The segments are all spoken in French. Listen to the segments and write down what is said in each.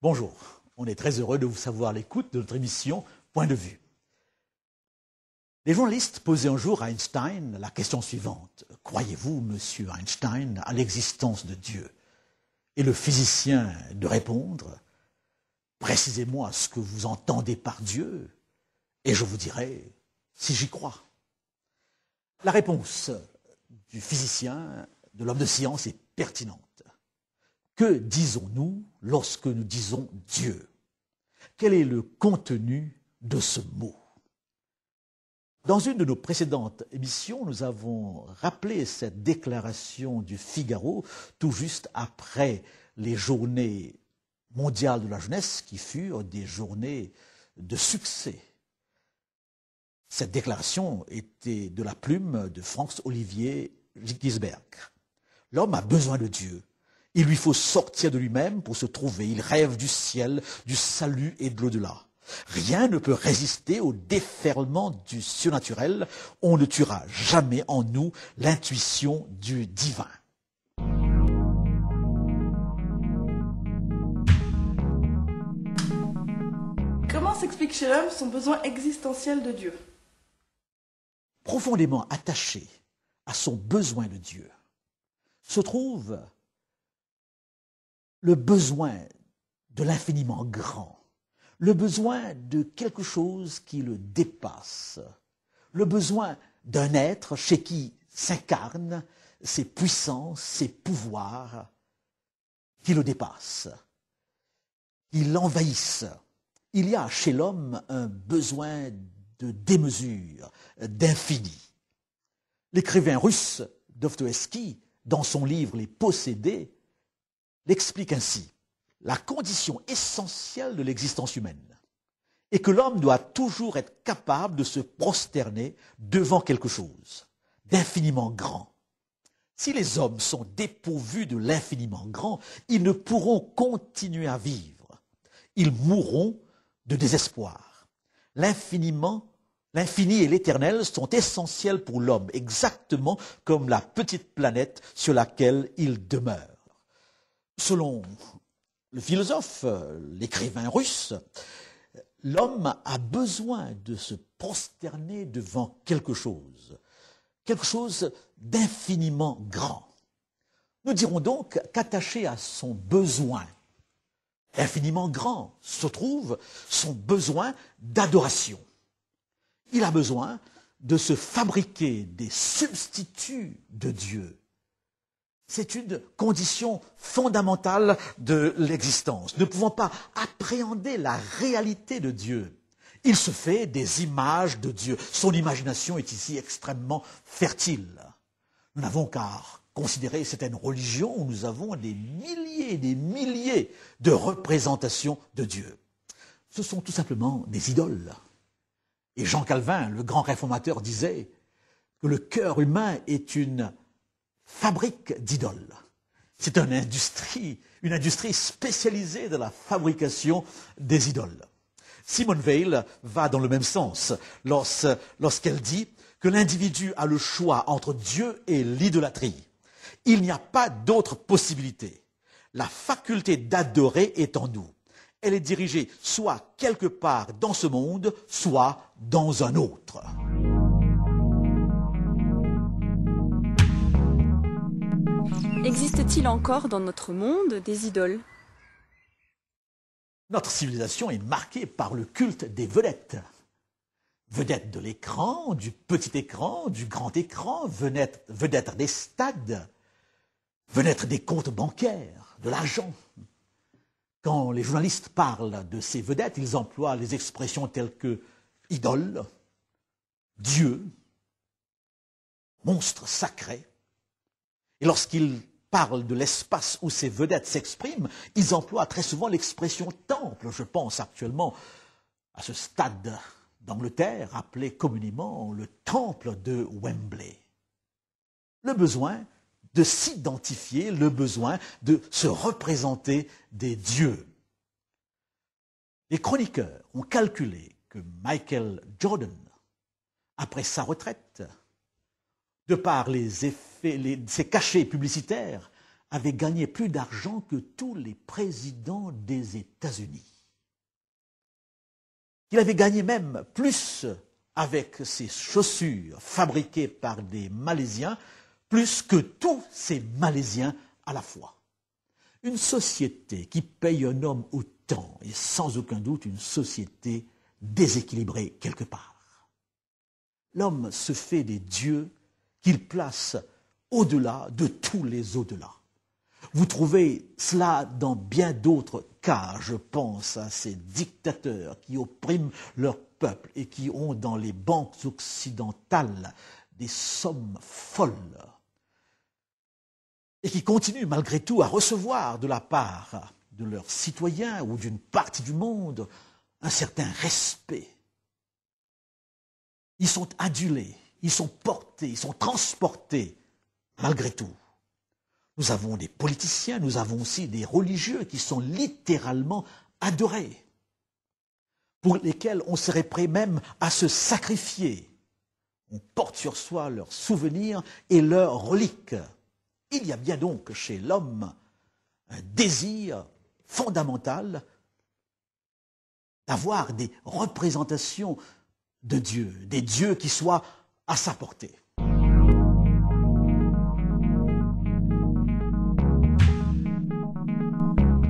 Bonjour, on est très heureux de vous savoir l'écoute de notre émission Point de vue. Les journalistes posaient un jour à Einstein la question suivante Croyez-vous, monsieur Einstein, à l'existence de Dieu Et le physicien de répondre Précisez-moi ce que vous entendez par Dieu, et je vous dirai si j'y crois. La réponse du physicien, de l'homme de science, est pertinente. Que disons-nous lorsque nous disons Dieu Quel est le contenu de ce mot Dans une de nos précédentes émissions, nous avons rappelé cette déclaration du Figaro tout juste après les journées mondiales de la jeunesse qui furent des journées de succès. Cette déclaration était de la plume de Franz Olivier Gisberg. L'homme a besoin de Dieu. Il lui faut sortir de lui-même pour se trouver. Il rêve du ciel, du salut et de l'au-delà. Rien ne peut résister au déferlement du surnaturel. On ne tuera jamais en nous l'intuition du divin. Comment s'explique chez l'homme son besoin existentiel de Dieu Profondément attaché à son besoin de Dieu se trouve le besoin de l'infiniment grand, le besoin de quelque chose qui le dépasse, le besoin d'un être chez qui s'incarnent ses puissances, ses pouvoirs, qui le dépassent, qui l'envahissent. Il y a chez l'homme un besoin de démesure, d'infini. L'écrivain russe Dostoevsky, dans son livre Les possédés, l'explique ainsi. La condition essentielle de l'existence humaine et que l'homme doit toujours être capable de se prosterner devant quelque chose d'infiniment grand. Si les hommes sont dépourvus de l'infiniment grand, ils ne pourront continuer à vivre. Ils mourront de désespoir. L'infiniment, l'infini et l'éternel sont essentiels pour l'homme, exactement comme la petite planète sur laquelle il demeure. Selon le philosophe, l'écrivain russe, l'homme a besoin de se prosterner devant quelque chose, quelque chose d'infiniment grand. Nous dirons donc qu'attaché à son besoin infiniment grand se trouve son besoin d'adoration. Il a besoin de se fabriquer des substituts de Dieu c'est une condition fondamentale de l'existence. Ne pouvant pas appréhender la réalité de Dieu, il se fait des images de Dieu. Son imagination est ici extrêmement fertile. Nous n'avons qu'à considérer certaines religions où nous avons des milliers et des milliers de représentations de Dieu. Ce sont tout simplement des idoles. Et Jean Calvin, le grand réformateur, disait que le cœur humain est une fabrique d'idoles. C'est une industrie, une industrie spécialisée de la fabrication des idoles. Simone Veil va dans le même sens lorsqu'elle dit que l'individu a le choix entre Dieu et l'idolâtrie. Il n'y a pas d'autre possibilité. La faculté d'adorer est en nous. Elle est dirigée soit quelque part dans ce monde, soit dans un autre. Existe-t-il encore dans notre monde des idoles Notre civilisation est marquée par le culte des vedettes. Vedettes de l'écran, du petit écran, du grand écran, vedettes, des stades, vedettes des comptes bancaires, de l'argent. Quand les journalistes parlent de ces vedettes, ils emploient les expressions telles que idole, Dieu, monstre sacré. Et lorsqu'ils parlent de l'espace où ces vedettes s'expriment, ils emploient très souvent l'expression temple, je pense actuellement à ce stade d'Angleterre appelé communément le temple de Wembley. Le besoin de s'identifier, le besoin de se représenter des dieux. Les chroniqueurs ont calculé que Michael Jordan, après sa retraite, de par les effets, ses cachets publicitaires, avait gagné plus d'argent que tous les présidents des États-Unis. Il avait gagné même plus avec ses chaussures fabriquées par des Malaisiens, plus que tous ces Malaisiens à la fois. Une société qui paye un homme autant est sans aucun doute une société déséquilibrée quelque part. L'homme se fait des dieux qu'ils place au-delà de tous les au-delà. Vous trouvez cela dans bien d'autres cas, je pense à ces dictateurs qui oppriment leur peuple et qui ont dans les banques occidentales des sommes folles et qui continuent malgré tout à recevoir de la part de leurs citoyens ou d'une partie du monde un certain respect. Ils sont adulés, ils sont portés, ils sont transportés, malgré tout. Nous avons des politiciens, nous avons aussi des religieux qui sont littéralement adorés, pour lesquels on serait prêt même à se sacrifier. On porte sur soi leurs souvenirs et leurs reliques. Il y a bien donc chez l'homme un désir fondamental d'avoir des représentations de Dieu, des dieux qui soient à sa portée.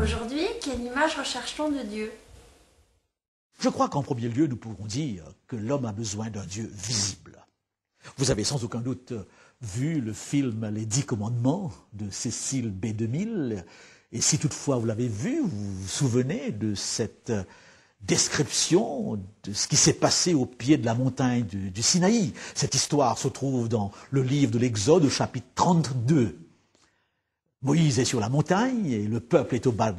Aujourd'hui, quelle image recherche t de Dieu Je crois qu'en premier lieu, nous pouvons dire que l'homme a besoin d'un Dieu visible. Vous avez sans aucun doute vu le film Les Dix Commandements de Cécile B. 2000, et si toutefois vous l'avez vu, vous vous souvenez de cette description de ce qui s'est passé au pied de la montagne du, Sinaï. Cette histoire se trouve dans le livre de l'Exode, chapitre 32. Moïse est sur la montagne et le peuple est, au bas,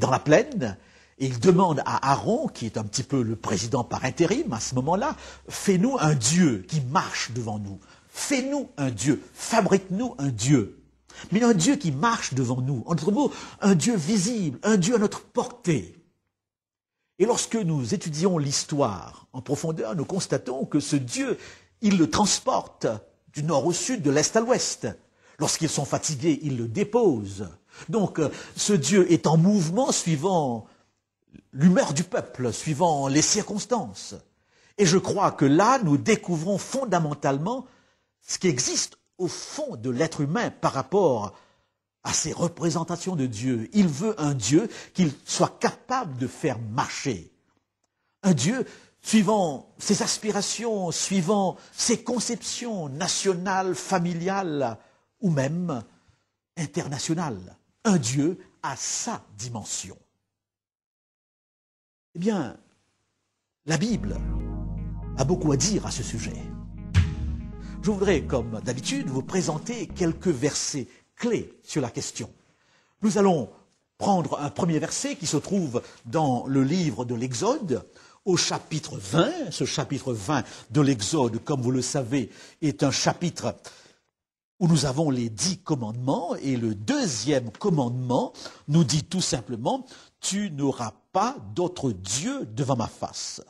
dans la plaine. Et il demande à Aaron, qui est un petit peu le président par intérim à ce moment-là, fais-nous un Dieu qui marche devant nous. Fais-nous un Dieu. Fabrique-nous un Dieu. Mais un Dieu qui marche devant nous. En d'autres mots, un Dieu visible, un Dieu à notre portée. Et lorsque nous étudions l'histoire en profondeur, nous constatons que ce Dieu, il le transporte du nord au sud, de l'est à l'ouest. Lorsqu'ils sont fatigués, ils le déposent. Donc euh, ce Dieu est en mouvement suivant l'humeur du peuple, suivant les circonstances. Et je crois que là, nous découvrons fondamentalement ce qui existe au fond de l'être humain par rapport à à ses représentations de Dieu. Il veut un Dieu qu'il soit capable de faire marcher. Un Dieu suivant ses aspirations, suivant ses conceptions nationales, familiales ou même internationales. Un Dieu à sa dimension. Eh bien, la Bible a beaucoup à dire à ce sujet. Je voudrais, comme d'habitude, vous présenter quelques versets clé sur la question. Nous allons prendre un premier verset qui se trouve dans le livre de l'Exode, au chapitre 20. Ce chapitre 20 de l'Exode, comme vous le savez, est un chapitre où nous avons les dix commandements, et le deuxième commandement nous dit tout simplement, tu n'auras pas d'autre Dieu devant ma face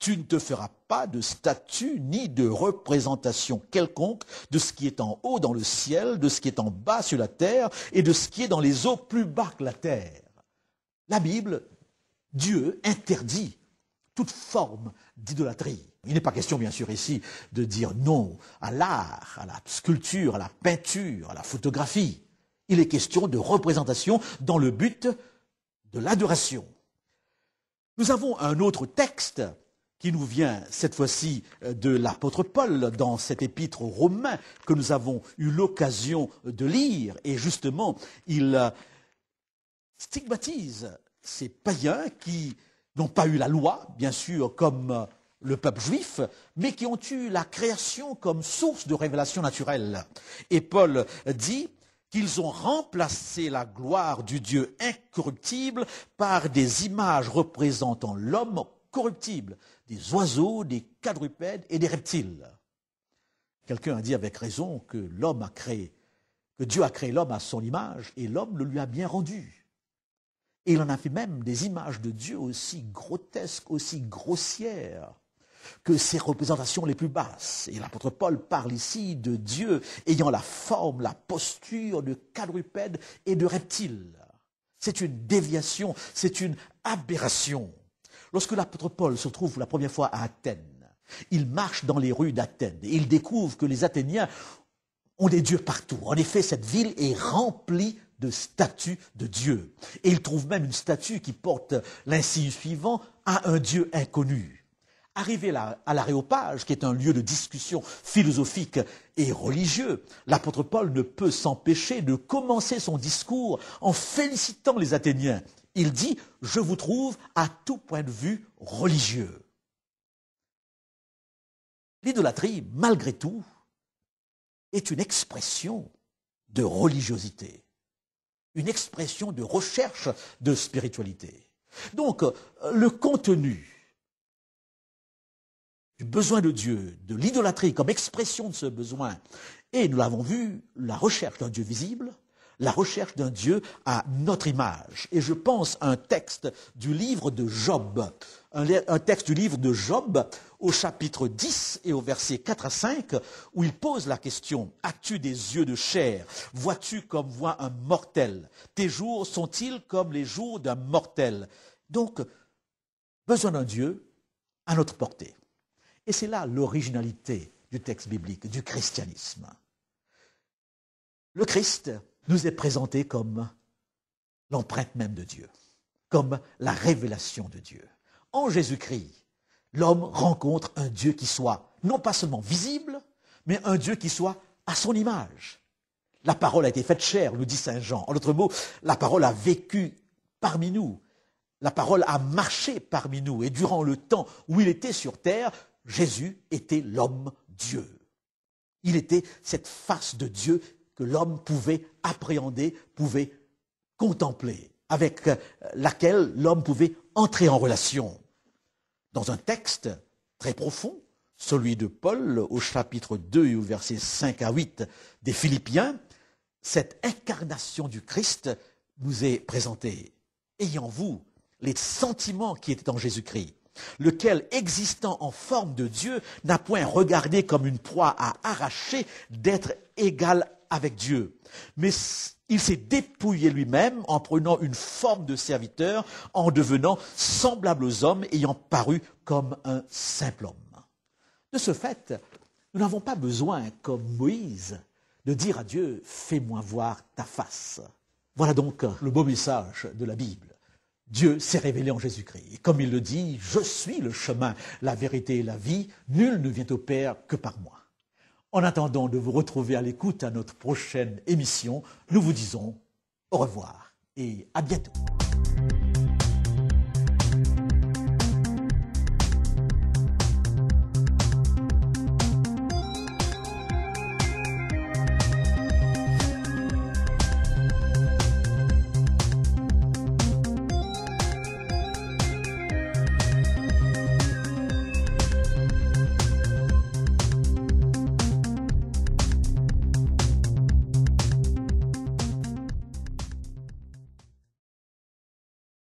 tu ne te feras pas de statue ni de représentation quelconque de ce qui est en haut dans le ciel, de ce qui est en bas sur la terre et de ce qui est dans les eaux plus bas que la terre. La Bible, Dieu interdit toute forme d'idolâtrie. Il n'est pas question, bien sûr, ici de dire non à l'art, à la sculpture, à la peinture, à la photographie. Il est question de représentation dans le but de l'adoration. Nous avons un autre texte qui nous vient cette fois-ci euh, de l'apôtre Paul dans cet épître aux Romains que nous avons eu l'occasion de lire. Et justement, il euh, stigmatise ces païens qui n'ont pas eu la loi, bien sûr, comme euh, le peuple juif, mais qui ont eu la création comme source de révélation naturelle. Et Paul dit, qu'ils ont remplacé la gloire du Dieu incorruptible par des images représentant l'homme corruptibles, des oiseaux, des quadrupèdes et des reptiles. Quelqu'un a dit avec raison que l'homme a créé, que Dieu a créé l'homme à son image et l'homme le lui a bien rendu. Et il en a fait même des images de Dieu aussi grotesques, aussi grossières que ses représentations les plus basses. Et l'apôtre Paul parle ici de Dieu ayant la forme, la posture de quadrupède et de reptile. C'est une déviation, c'est une aberration. Lorsque l'apôtre Paul se trouve pour la première fois à Athènes, il marche dans les rues d'Athènes et il découvre que les Athéniens ont des dieux partout. En effet, cette ville est remplie de statues de dieux. Et il trouve même une statue qui porte l'insigne suivant à un dieu inconnu. Arrivé à l'aréopage, qui est un lieu de discussion philosophique et religieux, l'apôtre Paul ne peut s'empêcher de commencer son discours en félicitant les Athéniens il dit, je vous trouve à tout point de vue religieux. L'idolâtrie, malgré tout, est une expression de religiosité, une expression de recherche de spiritualité. Donc, euh, le contenu du besoin de Dieu, de l'idolâtrie comme expression de ce besoin, et nous l'avons vu, la recherche d'un Dieu visible, la recherche d'un Dieu à notre image. Et je pense à un texte du livre de Job, un, texte du livre de Job au chapitre 10 et au verset 4 à 5, où il pose la question, as-tu des yeux de chair Vois-tu comme voit un mortel Tes jours sont-ils comme les jours d'un mortel Donc, besoin d'un Dieu à notre portée. Et c'est là l'originalité du texte biblique, du christianisme. Le Christ nous est présenté comme l'empreinte même de Dieu, comme la révélation de Dieu. En Jésus-Christ, l'homme rencontre un Dieu qui soit non pas seulement visible, mais un Dieu qui soit à son image. La parole a été faite chair, nous dit Saint Jean. En d'autres mots, la parole a vécu parmi nous. La parole a marché parmi nous. Et durant le temps où il était sur terre, Jésus était l'homme Dieu. Il était cette face de Dieu que l'homme pouvait appréhender, pouvait contempler, avec euh, laquelle l'homme pouvait entrer en relation. Dans un texte très profond, celui de Paul au chapitre 2 et au verset 5 à 8 des Philippiens, cette incarnation du Christ nous est présentée. Ayant vous les sentiments qui étaient en Jésus-Christ, lequel, existant en forme de Dieu, n'a point regardé comme une proie à arracher d'être égal à avec Dieu. Mais il s'est dépouillé lui-même en prenant une forme de serviteur, en devenant semblable aux hommes, ayant paru comme un simple homme. De ce fait, nous n'avons pas besoin, comme Moïse, de dire à Dieu, fais-moi voir ta face. Voilà donc le beau message de la Bible. Dieu s'est révélé en Jésus-Christ. Et comme il le dit, je suis le chemin, la vérité et la vie, nul ne vient au Père que par moi. En attendant de vous retrouver à l'écoute à notre prochaine émission, nous vous disons au revoir et à bientôt.